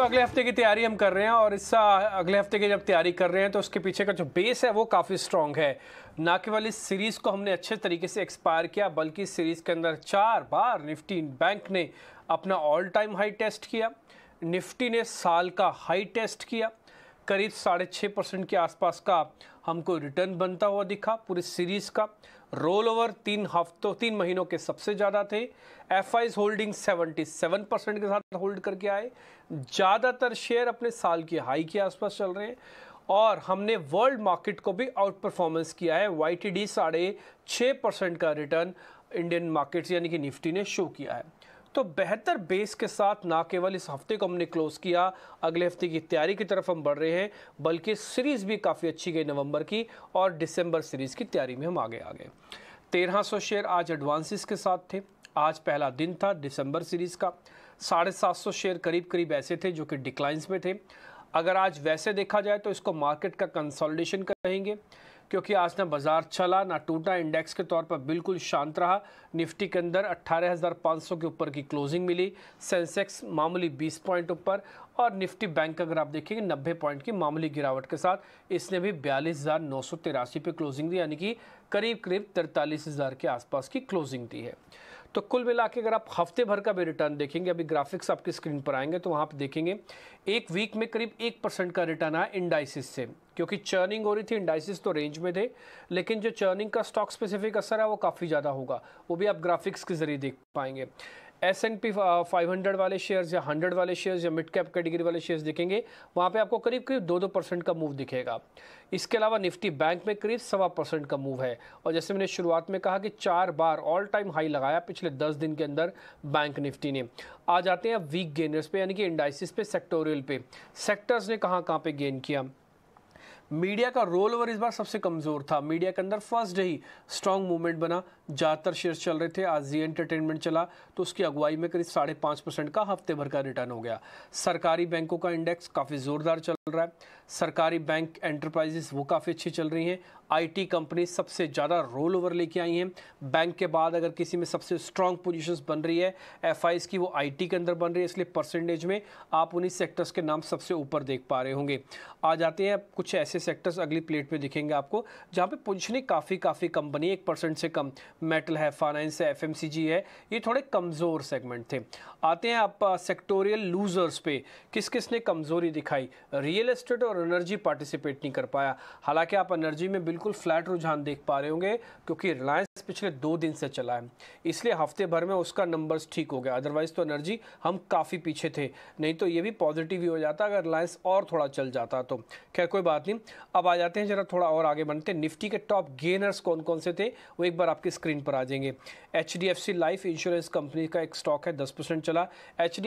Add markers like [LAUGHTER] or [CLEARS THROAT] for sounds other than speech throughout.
दोस्तों अगले हफ्ते की तैयारी हम कर रहे हैं और इस अगले हफ्ते की जब तैयारी कर रहे हैं तो उसके पीछे का जो बेस है वो काफ़ी स्ट्रांग है ना केवल इस सीरीज़ को हमने अच्छे तरीके से एक्सपायर किया बल्कि इस सीरीज़ के अंदर चार बार निफ्टी बैंक ने अपना ऑल टाइम हाई टेस्ट किया निफ्टी ने साल का हाई टेस्ट किया करीब साढ़े छः परसेंट के आसपास का हमको रिटर्न बनता हुआ दिखा पूरी सीरीज़ का रोल ओवर तीन हफ्तों तीन महीनों के सबसे ज़्यादा थे एफ आईज होल्डिंग 77 परसेंट के साथ होल्ड करके आए ज़्यादातर शेयर अपने साल की हाई के आसपास चल रहे हैं और हमने वर्ल्ड मार्केट को भी आउट परफॉर्मेंस किया है वाई टी डी साढ़े छः परसेंट का रिटर्न इंडियन मार्केट्स यानी कि निफ्टी ने शो किया है तो बेहतर बेस के साथ ना केवल इस हफ्ते को हमने क्लोज किया अगले हफ्ते की तैयारी की तरफ हम बढ़ रहे हैं बल्कि सीरीज़ भी काफ़ी अच्छी गई नवंबर की और दिसंबर सीरीज़ की तैयारी में हम आगे आ गए तेरह सौ शेयर आज एडवांसिस के साथ थे आज पहला दिन था दिसंबर सीरीज़ का साढ़े सात सौ शेयर करीब करीब ऐसे थे जो कि डिक्लाइंस में थे अगर आज वैसे देखा जाए तो इसको मार्केट का कंसोलिडेशन कहेंगे कर क्योंकि आज ना बाजार चला ना टूटा इंडेक्स के तौर पर बिल्कुल शांत रहा निफ्टी के अंदर 18,500 के ऊपर की क्लोजिंग मिली सेंसेक्स मामूली 20 पॉइंट ऊपर और निफ्टी बैंक का अगर आप देखेंगे नब्बे पॉइंट की मामूली गिरावट के साथ इसने भी बयालीस पे क्लोजिंग दी यानी कि करीब करीब तिरतालीस के आसपास की क्लोजिंग दी है तो कुल मिला के अगर आप हफ्ते भर का भी रिटर्न देखेंगे अभी ग्राफिक्स आपकी स्क्रीन पर आएंगे तो वहाँ पर देखेंगे एक वीक में करीब एक परसेंट का रिटर्न आया इंडाइसिस से क्योंकि चर्निंग हो रही थी इंडाइसिस तो रेंज में थे लेकिन जो चर्निंग का स्टॉक स्पेसिफिक असर है वो काफ़ी ज़्यादा होगा वो भी आप ग्राफिक्स के ज़रिए देख पाएंगे S and P five hundred वाले शेयर्स या हंड्रेड वाले शेयर्स या मिड कैप कैटेगरी वाले शेयर्स दिखेंगे वहाँ पे आपको करीब करीब दो दो परसेंट का मूव दिखेगा इसके अलावा निफ्टी बैंक में करीब सवा परसेंट का मूव है और जैसे मैंने शुरुआत में कहा कि चार बार ऑल टाइम हाई लगाया पिछले दस दिन के अंदर बैंक निफ्टी ने आ जाते हैं वीक गेनर्स पे यानी कि इंडाइसिस पे सेक्टोरियल पे सेक्टर्स ने कहाँ कहाँ पर गेन किया मीडिया का रोल ओवर इस बार सबसे कमज़ोर था मीडिया के अंदर फर्स्ट डे ही स्ट्रॉन्ग मूवमेंट बना ज़्यादातर शेयर चल रहे थे आज जी एंटरटेनमेंट चला तो उसकी अगुवाई में करीब साढ़े पांच परसेंट का हफ्ते भर का रिटर्न हो गया सरकारी बैंकों का इंडेक्स काफ़ी ज़ोरदार चल रहा है सरकारी बैंक एंटरप्राइजेस वो काफ़ी अच्छी चल रही हैं आईटी कंपनी सबसे ज़्यादा रोल ओवर लेके आई हैं बैंक के बाद अगर किसी में सबसे स्ट्रॉन्ग पोजीशंस बन रही है एफ की वो आईटी के अंदर बन रही है इसलिए परसेंटेज में आप उन्हीं सेक्टर्स के नाम सबसे ऊपर देख पा रहे होंगे आ जाते हैं कुछ ऐसे सेक्टर्स अगली प्लेट पर दिखेंगे आपको जहाँ पर पोजिशनिंग काफ़ी काफ़ी कंपनी एक परसेंट से कम मेटल है फाइनेंस है एफ है ये थोड़े कमज़ोर सेगमेंट थे आते हैं आप सेक्टोरियल लूज़र्स पे किस किस ने कमज़ोरी दिखाई रियल एस्टेट और और एनर्जी पार्टिसिपेट नहीं कर पाया हालांकि आप एनर्जी में बिल्कुल फ्लैट रुझान देख पा रहे होंगे क्योंकि रिलायंस पिछले दो दिन से चला है इसलिए हफ्ते भर में उसका नंबर्स ठीक हो गया अदरवाइज़ तो एनर्जी हम काफ़ी पीछे थे नहीं तो ये भी पॉजिटिव ही हो जाता अगर रिलायंस और थोड़ा चल जाता तो खैर कोई बात नहीं अब आ जाते हैं ज़रा थोड़ा और आगे बनते निफ्टी के टॉप गेनर्स कौन कौन से थे वो एक बार आपकी स्क्रीन पर आ जाएंगे एच लाइफ इंश्योरेंस कंपनी का एक स्टॉक है दस चला एच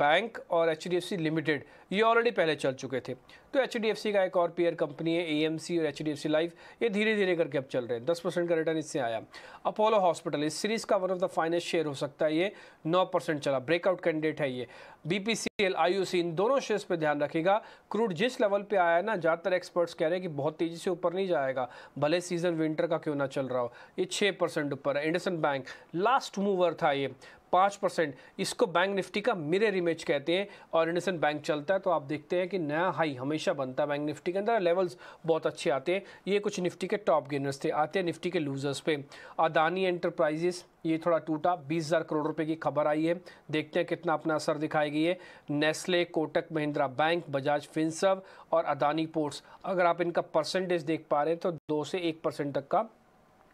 बैंक और एच लिमिटेड ये ऑलरेडी पहले चल चुके थे तो एच का एक और पेयर कंपनी है ए और एच लाइफ ये धीरे धीरे करके अब चल रहे हैं दस परसेंट का रिटर्न इससे आया अपोलो हॉस्पिटल इस सीरीज़ का one of the finest share हो सकता है ये नौ परसेंट चला ब्रेकआउट कैंडिडेट है ये B P C L I U C इन दोनों शेयर्स पर ध्यान रखेगा क्रूड जिस लेवल पर आया है ना ज़्यादातर एक्सपर्ट्स कह रहे हैं कि बहुत तेज़ी से ऊपर नहीं जाएगा भले सीजन विंटर का क्यों ना चल रहा हो ये छः परसेंट ऊपर है इंडसन बैंक लास्ट मूवर था ये पाँच परसेंट इसको बैंक निफ्टी का मिरर इमेज कहते हैं और इंडसन बैंक चलता है तो आप देखते हैं कि नया हाई हमेशा बनता है बैंक निफ्टी के अंदर लेवल्स बहुत अच्छे आते हैं ये कुछ निफ्टी के टॉप गेनर्स थे आते हैं निफ्टी के लूजर्स पे अदानी एंटरप्राइजेस ये थोड़ा टूटा बीस हज़ार करोड़ रुपए की खबर आई है देखते हैं कितना अपना असर दिखाई गई है Nestle Kotak Mahindra bank Bajaj Finserv और अदानी पोर्ट्स अगर आप इनका परसेंटेज देख पा रहे हैं तो दो से एक परसेंट तक का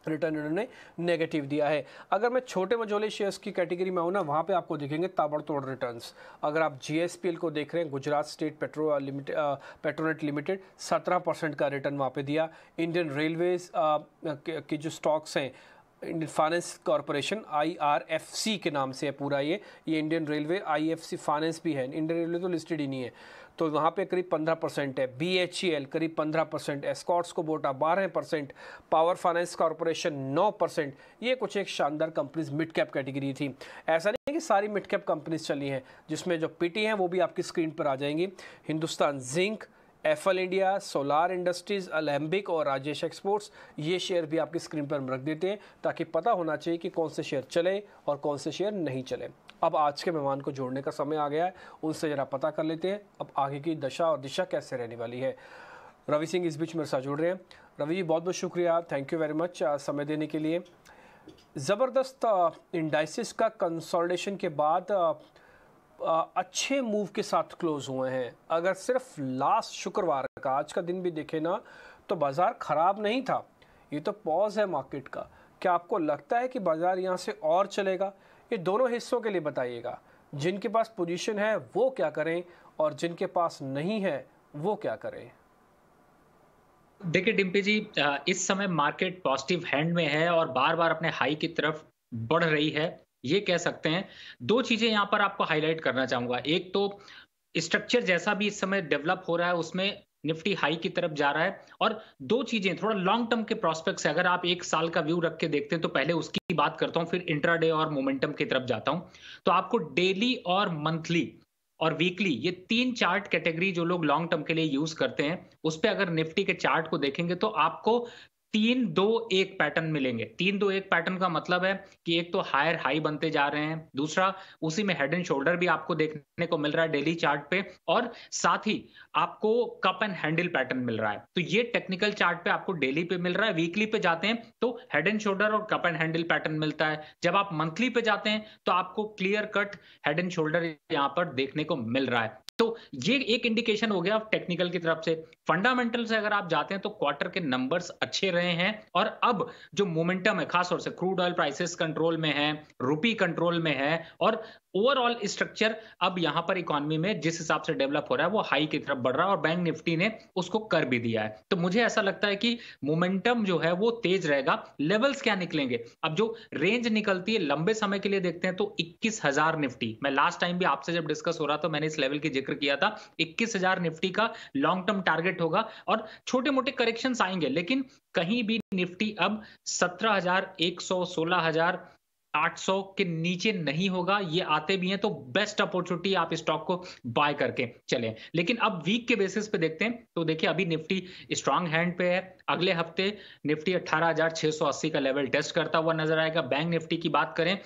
रिटर्न इन्होंने नेगेटिव दिया है अगर मैं छोटे मझोले शेयर्स की कैटेगरी में आऊँ ना वहाँ पे आपको दिखेंगे ताबड़तोड़ रिटर्न्स अगर आप जी को देख रहे हैं Gujarat state petro limited Petronet limited सत्रह परसेंट का रिटर्न वहाँ पे दिया इंडियन रेलवेज uh, के जो स्टॉक्स हैं इंडियन फाइनेंस कॉरपोरेशन आईआरएफसी के नाम से है पूरा ये ये इंडियन रेलवे आईएफसी फाइनेंस भी है इंडियन रेलवे तो लिस्टेड ही नहीं है तो वहाँ पे करीब 15 परसेंट है बी एच ई एल करीब 15 परसेंट एस्कॉट्स को बोटा 12 percent power finance corporation 9 percent ये कुछ एक शानदार कंपनीज मिड कैप कैटेगरी थी ऐसा नहीं कि सारी मिड कैप कंपनीज चली हैं जिसमें जो पी हैं वो भी आपकी स्क्रीन पर आ जाएंगी Hindustan zinc Affle India solar industries Alembic और राजेश एक्सपोर्ट्स ये शेयर भी आपकी स्क्रीन पर हम रख देते हैं ताकि पता होना चाहिए कि कौन से शेयर चले और कौन से शेयर नहीं चले अब आज के मेहमान को जोड़ने का समय आ गया है उनसे ज़रा पता कर लेते हैं अब आगे की दशा और दिशा कैसे रहने वाली है रवि सिंह इस बीच मेरे साथ जुड़ रहे हैं रवि जी बहुत बहुत शुक्रिया थैंक यू वेरी मच समय देने के लिए ज़बरदस्त इंडाइसिस का कंसोलिडेशन के बाद अच्छे मूव के साथ क्लोज हुए हैं अगर सिर्फ लास्ट शुक्रवार का आज का दिन भी देखे ना तो बाज़ार ख़राब नहीं था ये तो पॉज है मार्केट का क्या आपको लगता है कि बाज़ार यहाँ से और चलेगा ये दोनों हिस्सों के लिए बताइएगा जिनके पास पोजीशन है वो क्या करें और जिनके पास नहीं है वो क्या करें देखिए डिम्पी जी इस समय मार्केट पॉजिटिव हैंड में है और बार बार अपने हाई की तरफ बढ़ रही है ये कह सकते हैं दो चीजें यहाँ पर आपको हाईलाइट करना चाहूंगा एक तो स्ट्रक्चर जैसा भी इस समय डेवलप हो रहा है उसमें निफ्टी हाई की तरफ जा रहा है और दो चीजें थोड़ा लॉन्ग टर्म के प्रोस्पेक्ट से अगर आप एक साल का व्यू रख के देखते हैं तो पहले उसकी बात करता हूं फिर इंट्राडे और मोमेंटम की तरफ जाता हूं तो आपको डेली और मंथली और वीकली ये तीन चार्ट कैटेगरी जो लोग लॉन्ग टर्म के लिए यूज करते हैं उस पर अगर निफ्टी के चार्ट को देखेंगे तो आपको तीन दो एक पैटर्न मिलेंगे तीन दो एक पैटर्न का मतलब है कि एक तो हायर हाई बनते जा रहे हैं दूसरा उसी में हेड एंड शोल्डर भी आपको देखने को मिल रहा है डेली चार्ट पे और साथ ही आपको कप एंड हैंडल पैटर्न मिल रहा है तो ये टेक्निकल चार्ट पे आपको डेली पे मिल रहा है वीकली पे जाते हैं तो हेड एंड शोल्डर और कप एंड हैंडल पैटर्न मिलता है जब आप मंथली पे जाते हैं तो आपको clear cut head and shoulder यहाँ पर देखने को मिल रहा है तो ये एक इंडिकेशन हो गया टेक्निकल की तरफ से फंडामेंटल से अगर आप जाते हैं तो क्वार्टर के नंबर्स अच्छे रहे हैं और अब जो मोमेंटम है खासतौर से क्रूड ऑयल प्राइसेस कंट्रोल में है रुपी कंट्रोल में है और ओवरऑल स्ट्रक्चर अब यहां पर इकोनॉमी में जिस हिसाब से डेवलप हो रहा है वो हाई की तरफ बढ़ रहा है और बैंक निफ्टी ने उसको कर भी दिया है तो मुझे ऐसा लगता है कि मोमेंटम जो है वो तेज रहेगा लेवल्स क्या निकलेंगे अब जो रेंज निकलती है लंबे समय के लिए देखते हैं तो इक्कीस निफ्टी मैं लास्ट टाइम भी आपसे जब डिस्कस हो रहा था मैंने इस लेवल की जिक्र किया था इक्कीस निफ्टी का लॉन्ग टर्म टारगेट होगा और छोटे मोटे करेक्शन आएंगे लेकिन कहीं भी निफ्टी अब सत्रह हजार एक सौ सोलह हजार 800 के नीचे नहीं होगा ये आते भी हैं तो बेस्ट अपॉर्चुनिटी आप स्टॉक को बाय करके चले लेकिन अब वीक के बेसिस पे देखते हैं तो देखिए अभी निफ्टी स्ट्रांग हैंड पे है अगले हफ्ते निफ्टी 18,680 का लेवल टेस्ट करता हुआ नजर आएगा बैंक निफ्टी की बात करें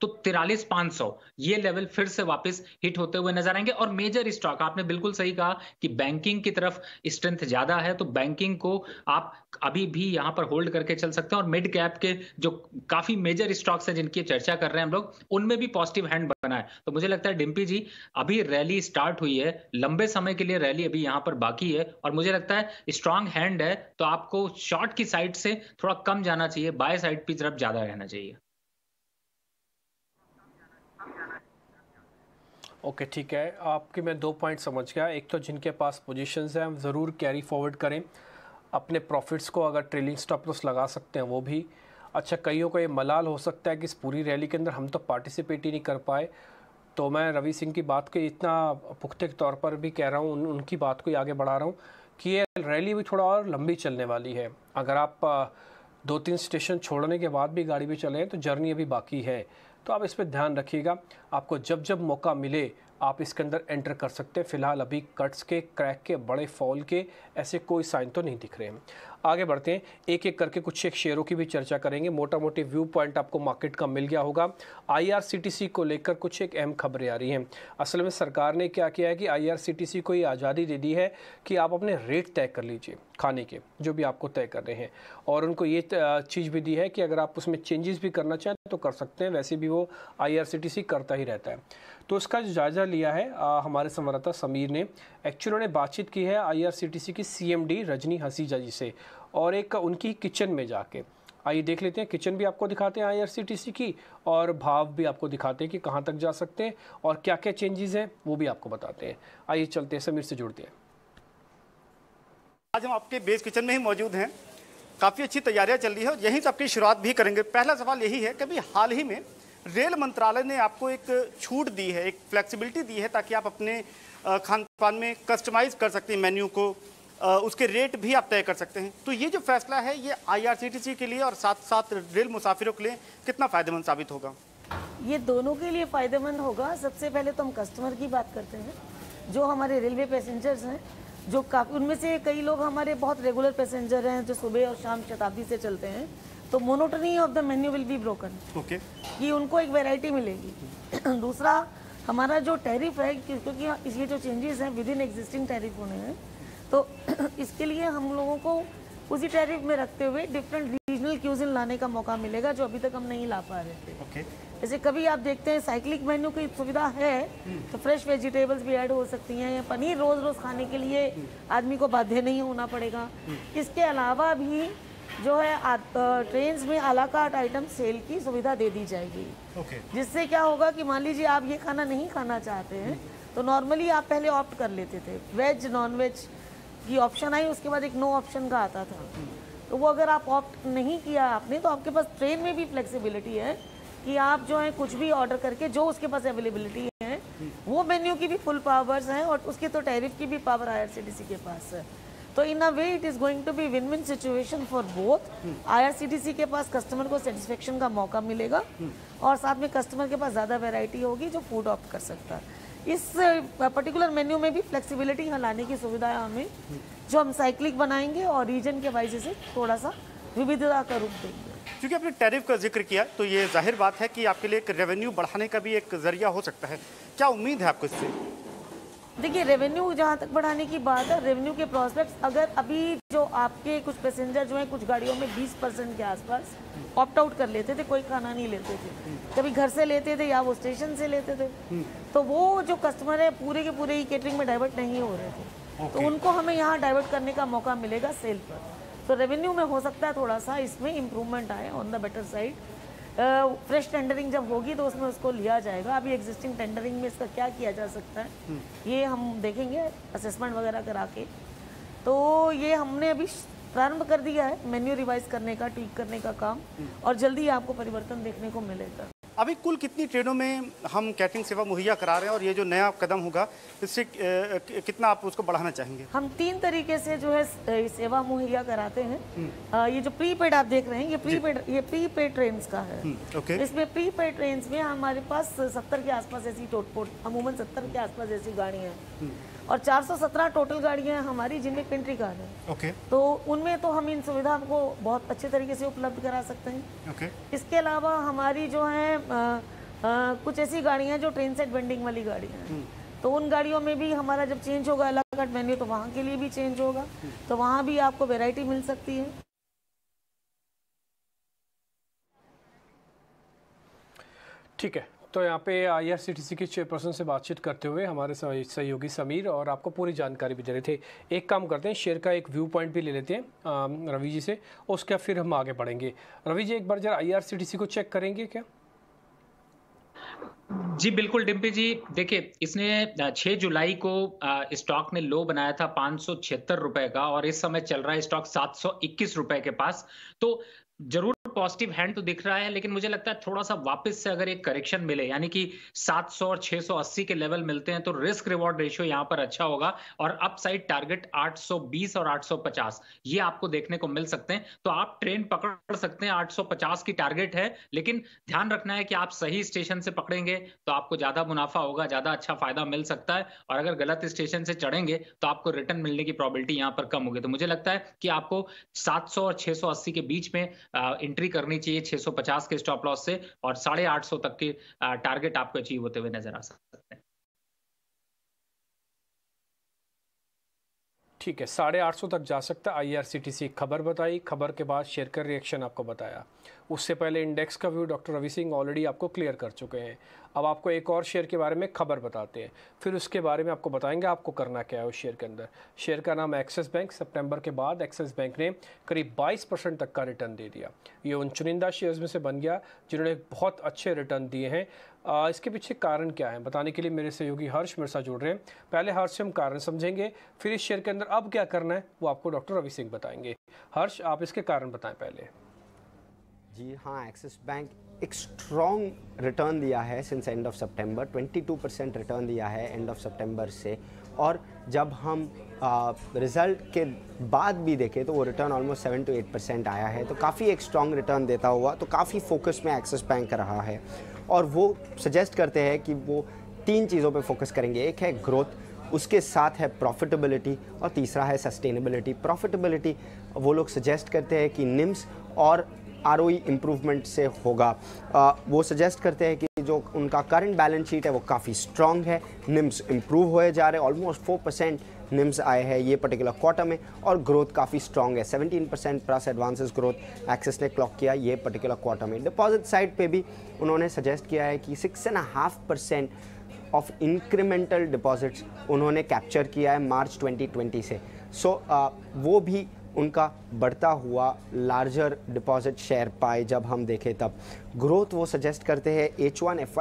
तो तिरालीस पांच सौ ये लेवल फिर से वापस हिट होते हुए नजर आएंगे और मेजर स्टॉक आपने बिल्कुल सही कहा कि बैंकिंग की तरफ स्ट्रेंथ ज्यादा है तो बैंकिंग को आप अभी भी यहां पर होल्ड करके चल सकते हैं और मिड कैप के जो काफी मेजर स्टॉक्स हैं जिनकी चर्चा कर रहे हैं हम लोग उनमें भी पॉजिटिव हैंड बना है तो मुझे लगता है डिम्पी जी अभी रैली स्टार्ट हुई है लंबे समय के लिए रैली अभी यहां पर बाकी है और मुझे लगता है स्ट्रांग हैंड है तो आपको शॉर्ट की साइड से थोड़ा कम जाना चाहिए बाय साइड की तरफ ज्यादा रहना चाहिए ओके okay, ठीक है आपके मैं दो पॉइंट समझ गया एक तो जिनके पास पोजीशंस हैं हम ज़रूर कैरी फॉरवर्ड करें अपने प्रॉफिट्स को अगर ट्रेलिंग स्टॉप लॉस लगा सकते हैं वो भी अच्छा कईयों को ये मलाल हो सकता है कि इस पूरी रैली के अंदर हम तो पार्टिसिपेट ही नहीं कर पाए तो मैं रवि सिंह की बात को इतना पुख्ते तौर पर भी कह रहा हूँ उन, उनकी बात को ही आगे बढ़ा रहा हूँ कि ये रैली भी थोड़ा और लंबी चलने वाली है अगर आप दो तीन स्टेशन छोड़ने के बाद भी गाड़ी भी चले तो जर्नी अभी बाकी है तो आप इस पर ध्यान रखिएगा आपको जब जब मौका मिले आप इसके अंदर एंटर कर सकते हैं फिलहाल अभी कट्स के क्रैक के बड़े फॉल के ऐसे कोई साइन तो नहीं दिख रहे हैं आगे बढ़ते हैं एक एक करके कुछ एक शेयरों की भी चर्चा करेंगे मोटा मोटी व्यू पॉइंट आपको मार्केट का मिल गया होगा आईआरसीटीसी को लेकर कुछ एक अहम खबरें आ रही हैं असल में सरकार ने क्या किया है कि आईआरसीटीसी को ये आज़ादी दे दी है कि आप अपने रेट तय कर लीजिए खाने के जो भी आपको तय कर रहे हैं और उनको ये चीज़ भी दी है कि अगर आप उसमें चेंजेस भी करना चाहें तो कर सकते हैं वैसे भी वो आईआरसीटीसी करता ही रहता है तो उसका जायज़ा लिया है आ, हमारे संवाददाता समीर ने एक्चुअली उन्होंने बातचीत की है आईआरसीटीसी की सीएमडी रजनी हसीजा जी से और एक उनकी किचन में जाके आइए देख लेते हैं किचन भी आपको दिखाते हैं आईआरसीटीसी की और भाव भी आपको दिखाते हैं कि कहाँ तक जा सकते हैं और क्या क्या चेंजेस हैं वो भी आपको बताते हैं आइए चलते हैं समीर से जुड़ते हैं आज हम आपके बेस किचन में ही मौजूद हैं काफ़ी अच्छी तैयारियां चल रही है और यहीं से आपकी शुरुआत भी करेंगे पहला सवाल यही है कि अभी हाल ही में रेल मंत्रालय ने आपको एक छूट दी है एक फ्लेक्सीबिलिटी दी है ताकि आप अपने खान पान में कस्टमाइज कर सकते हैं मेन्यू को उसके रेट भी आप तय कर सकते हैं तो ये जो फैसला है ये आईआरसीटीसी के लिए और साथ साथ रेल मुसाफिरों के लिए कितना फ़ायदेमंद साबित होगा ये दोनों के लिए फ़ायदेमंद होगा सबसे पहले तो हम कस्टमर की बात करते हैं जो हमारे रेलवे पैसेंजर्स हैं जो काफ़ी उनमें से कई लोग हमारे बहुत रेगुलर पैसेंजर हैं जो सुबह और शाम शताब्दी से चलते हैं तो monotony of the menu will be broken okay कि उनको एक वेराइटी मिलेगी [CLEARS THROAT] दूसरा हमारा जो टैरिफ है क्योंकि ये जो चेंजेस हैं विद इन एग्जिस्टिंग टैरिफ होने हैं तो [CLEARS THROAT] इसके लिए हम लोगों को उसी टैरिफ में रखते हुए डिफरेंट रीजनल क्यूजिन लाने का मौका मिलेगा जो अभी तक हम नहीं ला पा रहे थे okay. जैसे कभी आप देखते हैं साइकिलिक मेन्यू की सुविधा है तो फ्रेश वेजिटेबल्स भी ऐड हो सकती हैं या पनीर रोज़ रोज़ खाने के लिए आदमी को बाध्य नहीं होना पड़ेगा इसके अलावा भी जो है ट्रेन में अलाकाट आइटम सेल की सुविधा दे दी जाएगी okay. जिससे क्या होगा कि मान लीजिए आप ये खाना नहीं खाना चाहते हैं तो नॉर्मली आप पहले ऑप्ट कर लेते थे वेज नॉन वेज ये ऑप्शन आई उसके बाद एक नो ऑप्शन का आता था तो वो अगर आप ऑप्ट नहीं किया आपने तो आपके पास ट्रेन में भी फ्लेक्सिबिलिटी है कि आप जो है कुछ भी ऑर्डर करके जो उसके पास अवेलेबिलिटी है वो मेन्यू की भी फुल पावर्स हैं और उसके तो टैरिफ की भी पावर आई के पास है तो in a way it is going to be win win situation for both C के पास कस्टमर को सेटिस्फेक्शन का मौका मिलेगा और साथ में कस्टमर के पास ज़्यादा वेराइटी होगी जो फूड ऑप्ट कर सकता है इस पर्टिकुलर मेन्यू में भी फ्लेक्सिबिलिटी लाने की सुविधा है हमें जो हम साइक्लिक बनाएंगे और रीजन के वाइज इसे थोड़ा सा विविधता का रूप देंगे क्योंकि आपने टैरिफ का जिक्र किया तो ये जाहिर बात है कि आपके लिए एक रेवेन्यू बढ़ाने का भी एक जरिया हो सकता है क्या उम्मीद है आपको इससे देखिए रेवेन्यू जहाँ तक बढ़ाने की बात है रेवेन्यू के प्रोस्पेक्ट अगर अभी जो आपके कुछ पैसेंजर जो हैं कुछ गाड़ियों में 20 परसेंट के आसपास ऑप्ट आउट कर लेते थे कोई खाना नहीं लेते थे कभी घर से लेते थे या वो स्टेशन से लेते थे तो वो जो कस्टमर है पूरे के पूरे ही कैटरिंग में डाइवर्ट नहीं हो रहे थे तो उनको हमें यहाँ डाइवर्ट करने का मौका मिलेगा सेल पर तो रेवेन्यू में हो सकता है थोड़ा सा इसमें इम्प्रूवमेंट आए on the better side fresh tendering जब होगी तो उसमें उसको लिया जाएगा अभी एग्जिस्टिंग टेंडरिंग में इसका क्या किया जा सकता है हम्म। ये हम देखेंगे असेसमेंट वगैरह करा के तो ये हमने अभी प्रारंभ कर दिया है मेन्यू रिवाइज करने का ट्वीक करने का काम हम्म। और जल्दी आपको परिवर्तन देखने को मिलेगा अभी कुल कितनी ट्रेनों में हम कैटरिंग सेवा मुहैया करा रहे हैं और ये जो नया कदम होगा इससे कितना आप उसको बढ़ाना चाहेंगे हम तीन तरीके से जो है सेवा मुहैया कराते हैं आ, हम्म। ये जो प्री पेड आप देख रहे हैं ये प्री पेड ये प्री पेड ट्रेन का है हम्म, ओके इसमें प्री पेड ट्रेन में हमारे पास सत्तर के आसपास ऐसी टोटपोट अमूमन सत्तर के आसपास ऐसी गाड़ियाँ और 417 टोटल गाड़ियां हमारी जिनमें कंट्री कार है ओके okay. तो उनमें तो हम इन सुविधा को बहुत अच्छे तरीके से उपलब्ध करा सकते हैं ओके okay. इसके अलावा हमारी जो है आ, आ, कुछ ऐसी गाड़ियां जो ट्रेन सेट बेंडिंग वाली गाड़ियां हैं hmm. तो उन गाड़ियों में भी हमारा जब चेंज होगा अलग मेन्यू तो वहाँ के लिए भी चेंज होगा hmm. तो वहाँ भी आपको वेराइटी मिल सकती है ठीक है तो यहाँ पे आई के चेयरपर्सन से बातचीत करते हुए हमारे सहयोगी समीर और आपको पूरी जानकारी भी दे रहे थे एक काम करते हैं शेयर का एक व्यू पॉइंट भी ले लेते हैं रवि जी से उसके फिर हम आगे बढ़ेंगे रवि जी एक बार जरा आई को चेक करेंगे क्या जी बिल्कुल डिम्पी जी देखिए इसने 6 जुलाई को स्टॉक ने लो बनाया था पांच रुपए का और इस समय चल रहा है स्टॉक सात रुपए के पास तो जरूर पॉजिटिव हैंड तो दिख रहा है लेकिन मुझे लगता है थोड़ा सा वापस से अगर एक करेक्शन मिले यानी कि 700 और 680 के लेवल मिलते हैं तो रिस्क रिवॉर्ड रेशियो यहाँ पर अच्छा होगा और अपसाइड टारगेट 820 और 850 ये आपको देखने को मिल सकते हैं तो आप ट्रेन पकड़ सकते हैं 850 की टारगेट है लेकिन ध्यान रखना है कि आप सही स्टेशन से पकड़ेंगे तो आपको ज्यादा मुनाफा होगा ज्यादा अच्छा फायदा मिल सकता है और अगर गलत स्टेशन से चढ़ेंगे तो आपको रिटर्न मिलने की प्रॉबिलिटी यहाँ पर कम होगी तो मुझे लगता है कि आपको सात और छह के बीच में एंट्री करनी चाहिए 650 के स्टॉप लॉस से और साढ़े आठ तक के टारगेट आपको अचीव होते हुए नजर आ सकते हैं ठीक है साढ़े आठ सौ तक जा सकता I R C T C खबर बताई खबर के बाद शेयर का रिएक्शन आपको बताया उससे पहले इंडेक्स का view doctor Ravi Singh already आपको क्लियर कर चुके हैं अब आपको एक और शेयर के बारे में खबर बताते हैं फिर उसके बारे में आपको बताएंगे आपको करना क्या है उस शेयर के अंदर शेयर का नाम एक्सिस बैंक सितंबर के बाद एक्सिस बैंक ने करीब 22 परसेंट तक का रिटर्न दे दिया ये उन चुनिंदा शेयर्स में से बन गया जिन्होंने बहुत अच्छे रिटर्न दिए हैं आ, इसके पीछे कारण क्या है बताने के लिए मेरे सहयोगी हर्ष मेरे साथ जुड़ रहे हैं पहले हर्ष से हम कारण समझेंगे फिर इस शेयर के अंदर अब क्या करना है वो आपको डॉक्टर रवि सिंह बताएंगे हर्ष आप इसके कारण बताएं पहले जी हाँ एक्सिस बैंक एक स्ट्रॉन्ग रिटर्न दिया है सिंस एंड ऑफ सितंबर 22 परसेंट रिटर्न दिया है एंड ऑफ सितंबर से और जब हम रिज़ल्ट के बाद भी देखें तो वो return almost seven to eight percent आया है तो काफ़ी एक स्ट्रॉन्ग रिटर्न देता हुआ तो काफ़ी फोकस में एक्सिस बैंक रहा है और वो सजेस्ट करते हैं कि वो तीन चीज़ों पे फोकस करेंगे एक है ग्रोथ उसके साथ है प्रॉफिटेबिलिटी और तीसरा है सस्टेनेबिलिटी प्रॉफिटेबिलिटी वो लोग सजेस्ट करते हैं कि निम्स और आर ओ इम्प्रूवमेंट से होगा आ, वो सजेस्ट करते हैं कि जो उनका करंट बैलेंस शीट है वो काफ़ी स्ट्रॉन्ग है निम्स इम्प्रूव होए जा रहे ऑलमोस्ट फोर परसेंट निम्स आए हैं ये पर्टिकुलर क्वार्टर में और ग्रोथ काफ़ी स्ट्रॉग है 17 percent plus advances growth Axis ने क्लॉक किया ये पर्टिकुलर क्वार्टर में डिपॉजिट साइड पे भी उन्होंने सजेस्ट किया है कि six and half percent of incremental deposits उन्होंने कैप्चर किया है मार्च 2020 से सो so, वो भी उनका बढ़ता हुआ लार्जर डिपॉजिट शेयर पाए जब हम देखें तब ग्रोथ वो सजेस्ट करते हैं एच वन एफ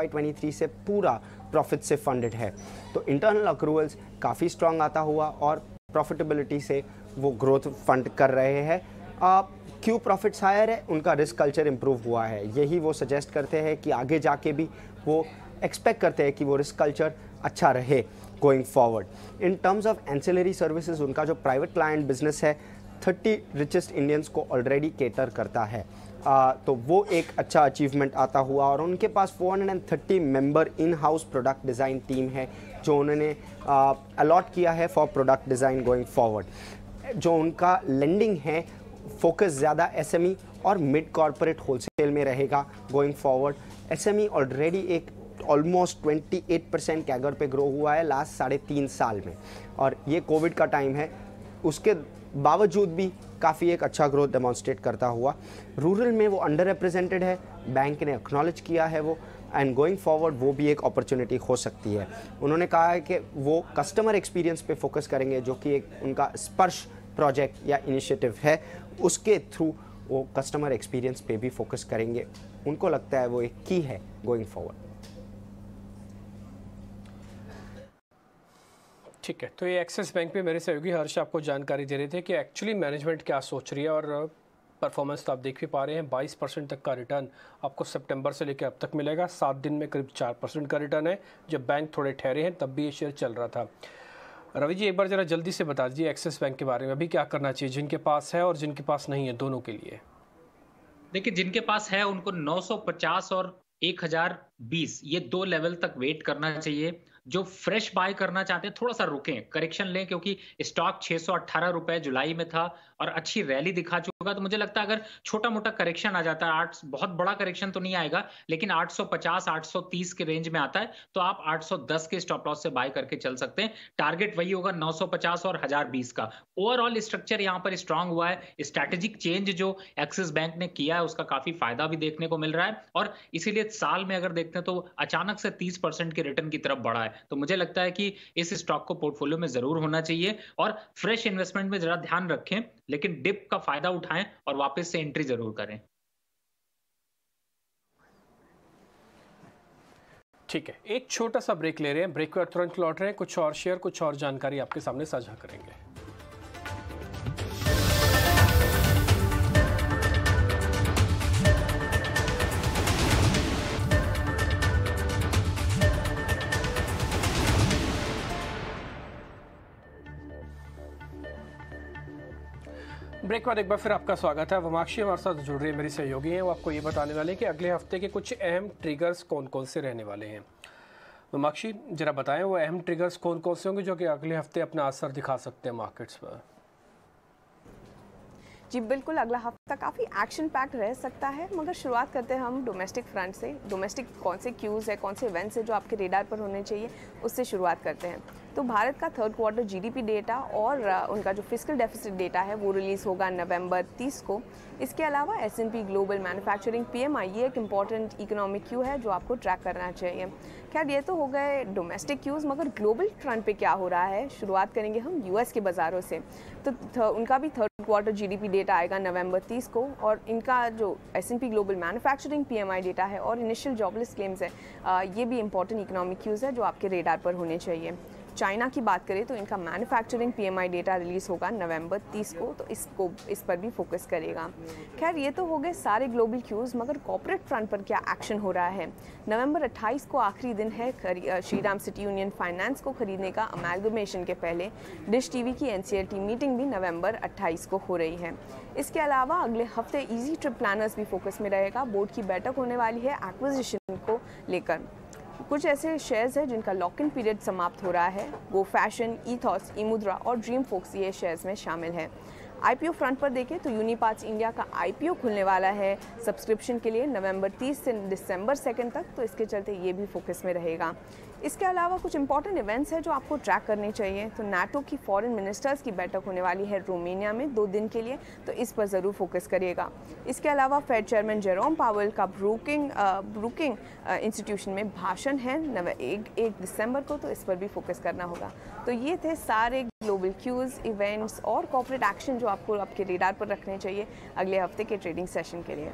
से पूरा प्रॉफिट से फंडेड है तो इंटरनल अक्रूवल्स काफ़ी स्ट्रांग आता हुआ और प्रॉफिटेबिलिटी से वो ग्रोथ फंड कर रहे हैं आप क्यों प्रॉफिट्स हायर है उनका रिस्क कल्चर इम्प्रूव हुआ है यही वो सजेस्ट करते हैं कि आगे जाके भी वो एक्सपेक्ट करते हैं कि वो रिस्क कल्चर अच्छा रहे going forward in terms of ancillary services उनका जो प्राइवेट क्लाइंट बिजनेस है थर्टी रिचेस्ट इंडियंस को ऑलरेडी केटर करता है आ, तो वो एक अच्छा अचीवमेंट आता हुआ और उनके पास 430 member in house product design team है जो उन्होंने अलॉट किया है for product design going forward जो उनका लेंडिंग है फोकस ज़्यादा एसएमई e और मिड कॉरपोरेट होलसेल में रहेगा गोइंग फॉरवर्ड एसएमई ऑलरेडी एक ऑलमोस्ट 28 परसेंट कैगर पर ग्रो हुआ है लास्ट साढ़े तीन साल में और ये कोविड का टाइम है उसके बावजूद भी काफ़ी एक अच्छा ग्रोथ डेमॉन्स्ट्रेट करता हुआ रूरल में वो अंडर रिप्रेजेंटेड है बैंक ने एक्नॉलेज किया है वो एंड गोइंग फॉरवर्ड वो भी एक अपॉर्चुनिटी हो सकती है उन्होंने कहा है कि वो कस्टमर एक्सपीरियंस पे फोकस करेंगे जो कि एक उनका स्पर्श प्रोजेक्ट या इनिशिएटिव है उसके थ्रू वो कस्टमर एक्सपीरियंस पे भी फोकस करेंगे उनको लगता है वो एक की है गोइंग फॉरवर्ड ठीक है तो ये एक्सिस बैंक में मेरे सहयोगी हर्ष आपको जानकारी दे रहे थे कि एक्चुअली मैनेजमेंट क्या सोच रही है और परफॉर्मेंस uh, तो आप देख भी पा रहे हैं 22 परसेंट तक का रिटर्न आपको सितंबर से लेकर अब तक मिलेगा सात दिन में करीब चार परसेंट का रिटर्न है जब बैंक थोड़े ठहरे हैं तब भी ये शेयर चल रहा था रवि जी एक बार ज़रा जल्दी से बता दीजिए एक्सिस बैंक के बारे में अभी क्या करना चाहिए जिनके पास है और जिनके पास नहीं है दोनों के लिए देखिए जिनके पास है उनको नौ और एक ये दो लेवल तक वेट करना चाहिए जो फ्रेश बाय करना चाहते हैं थोड़ा सा रुकें करेक्शन लें क्योंकि स्टॉक छह रुपए जुलाई में था और अच्छी रैली दिखा चुका तो मुझे लगता है अगर छोटा मोटा करेक्शन आ जाता है आठ बहुत बड़ा करेक्शन तो नहीं आएगा लेकिन 850 830 के रेंज में आता है तो आप 810 के स्टॉप लॉस से बाय करके चल सकते हैं टारगेट वही होगा नौ और हजार का ओवरऑल स्ट्रक्चर यहाँ पर स्ट्रांग हुआ है स्ट्रैटेजिक चेंज जो एक्सिस बैंक ने किया है उसका काफी फायदा भी देखने को मिल रहा है और इसीलिए साल में अगर देखते हैं तो अचानक से तीस के रिटर्न की तरफ बढ़ा है है तो मुझे लगता है कि इस स्टॉक को पोर्टफोलियो में जरूर होना चाहिए और फ्रेश इन्वेस्टमेंट में जरा ध्यान रखें लेकिन डिप का फायदा उठाएं और वापस से एंट्री जरूर करें ठीक है एक छोटा सा ब्रेक ले रहे हैं ब्रेक के तुरंत लौट रहे हैं कुछ और शेयर कुछ और जानकारी आपके सामने साझा करेंगे ब्रेक बाद एक बार फिर आपका स्वागत है वमाक्षी हमारे साथ जुड़ रही है मेरी सहयोगी हैं वो आपको ये बताने वाले हैं कि अगले हफ्ते के कुछ अहम ट्रिगर्स कौन कौन से रहने वाले हैं वमाक्षी जरा बताएं वो अहम ट्रिगर्स कौन कौन से होंगे जो कि अगले हफ्ते अपना असर दिखा सकते हैं मार्केट्स पर जी बिल्कुल अगला हफ्ता काफ़ी एक्शन पैक्ट रह सकता है मगर शुरुआत करते हैं हम डोमेस्टिक फ्रंट से डोमेस्टिक कौन से क्यूज़ है कौन से इवेंट्स है जो आपके रेडार पर होने चाहिए उससे शुरुआत करते हैं तो भारत का थर्ड क्वार्टर जीडीपी डेटा और उनका जो फिजिकल डेफिसिट डेटा है वो रिलीज़ होगा नवंबर 30 को इसके अलावा एस ग्लोबल मैनुफैक्चरिंग पी ये एक इम्पॉर्टेंट इकोनॉमिक क्यू है जो आपको ट्रैक करना चाहिए खैर ये तो हो गए डोमेस्टिक क्यूज़ मगर ग्लोबल फ्रंट पर क्या हो रहा है शुरुआत करेंगे हम यू के बाज़ारों से तो उनका भी थर्ड क्वार्टर जीडीपी डेटा आएगा नवंबर तीस कंपनीज़ को और इनका जो S and P global manufacturing P M I data है और इनिशियल जॉबलेस क्लेम्स है ये भी इंपॉर्टेंट इकोनॉमिक यूज़ है जो आपके रेडार पर होने चाहिए चाइना की बात करें तो इनका मैन्युफैक्चरिंग पीएमआई डेटा रिलीज़ होगा नवंबर 30 को तो इसको इस पर भी फोकस करेगा खैर ये तो हो गए सारे ग्लोबल क्यूज़ मगर कॉरपोरेट फ्रंट पर क्या एक्शन हो रहा है नवंबर 28 को आखिरी दिन है Shri Ram city union finance को खरीदने का अमेलगमेशन के पहले डिश टी की एन मीटिंग भी नवम्बर अट्ठाईस को हो रही है इसके अलावा अगले हफ्ते ईजी ट्रिप प्लानर्स भी फोकस में रहेगा बोर्ड की बैठक होने वाली है एक्विजिशन को लेकर कुछ ऐसे शेयर्स हैं जिनका लॉक इन पीरियड समाप्त हो रहा है वो फैशन ईथॉस ईमुद्रा और ड्रीम फोक्स ये शेयर्स में शामिल हैं आई फ्रंट पर देखें तो यूनिपाच इंडिया का आई खुलने वाला है सब्सक्रिप्शन के लिए नवंबर 30 से दिसंबर सेकेंड तक तो इसके चलते ये भी फोकस में रहेगा इसके अलावा कुछ इंपॉर्टेंट इवेंट्स हैं जो आपको ट्रैक करने चाहिए तो नाटो की फॉरेन मिनिस्टर्स की बैठक होने वाली है रोमानिया में दो दिन के लिए तो इस पर ज़रूर फोकस करिएगा इसके अलावा फेड चेयरमैन जेरोम पावल का ब्रूकिंग ब्रूकिंग इंस्टीट्यूशन में भाषण है नव एक, एक दिसंबर को तो इस पर भी फोकस करना होगा तो ये थे सारे ग्लोबल क्यूज़ इवेंट्स और कॉपरेट एक्शन जो आपको आपके रेडार पर रखने चाहिए अगले हफ्ते के ट्रेडिंग सेशन के लिए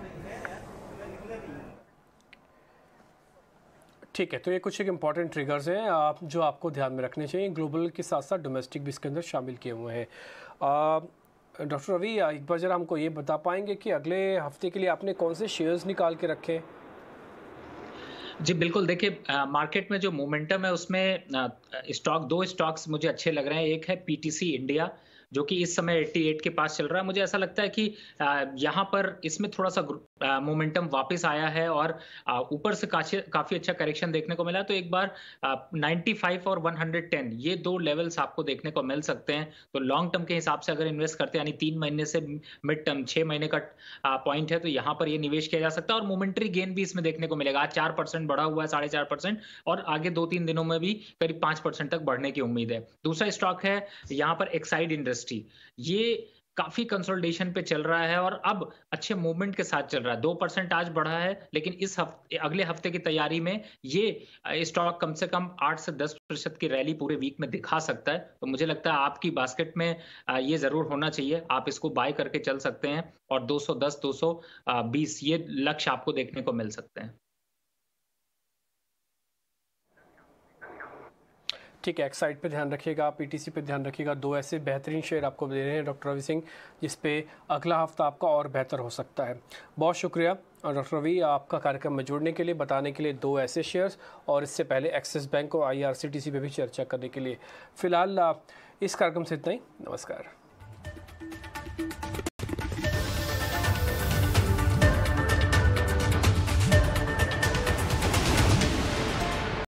ठीक है तो ये कुछ एक इंपॉर्टेंट ट्रिगर्स हैं आप जो आपको ध्यान में रखने चाहिए ग्लोबल के साथ साथ डोमेस्टिक भी इसके अंदर शामिल किए हुए हैं डॉक्टर रवि एक बार ज़रा हमको ये बता पाएंगे कि अगले हफ्ते के लिए आपने कौन से शेयर्स निकाल के रखे जी बिल्कुल देखिए मार्केट में जो मोमेंटम है उसमें स्टॉक दो स्टॉक्स मुझे अच्छे लग रहे हैं एक है पीटीसी इंडिया जो कि इस समय 88 के पास चल रहा है मुझे ऐसा लगता है कि यहाँ पर इसमें थोड़ा सा मोमेंटम वापस आया है और ऊपर से काफी अच्छा करेक्शन देखने को मिला तो एक बार 95 और 110 ये दो लेवल्स आपको देखने को मिल सकते हैं तो लॉन्ग टर्म के हिसाब से अगर इन्वेस्ट करते हैं यानी तीन महीने से मिड टर्म छह महीने का पॉइंट है तो यहाँ पर ये निवेश किया जा सकता है और मोमेंट्री गेन भी इसमें देखने को मिलेगा आज चार परसेंट बढ़ा हुआ है साढ़े चार परसेंट और आगे दो तीन दिनों में भी करीब पांच परसेंट तक बढ़ने की उम्मीद है दूसरा स्टॉक है यहाँ पर एक्साइड इंडस्ट्री इंडस्ट्री ये काफी कंसोलिडेशन पे चल रहा है और अब अच्छे मूवमेंट के साथ चल रहा है दो परसेंट आज बढ़ा है लेकिन इस हफ्ते अगले हफ्ते की तैयारी में ये स्टॉक कम से कम आठ से दस प्रतिशत की रैली पूरे वीक में दिखा सकता है तो मुझे लगता है आपकी बास्केट में ये जरूर होना चाहिए आप इसको बाय करके चल सकते हैं और दो सौ ये लक्ष्य आपको देखने को मिल सकते हैं ठीक है एक्साइड पे ध्यान रखिएगा पीटीसी पे ध्यान रखिएगा दो ऐसे बेहतरीन शेयर आपको दे रहे हैं डॉक्टर रवि सिंह जिस पे अगला हफ्ता आपका और बेहतर हो सकता है बहुत शुक्रिया और डॉक्टर रवि आपका कार्यक्रम में जुड़ने के लिए बताने के लिए दो ऐसे शेयर्स और इससे पहले एक्सिस बैंक और आई पे भी चर्चा करने के लिए फ़िलहाल इस कार्यक्रम से इतना ही नमस्कार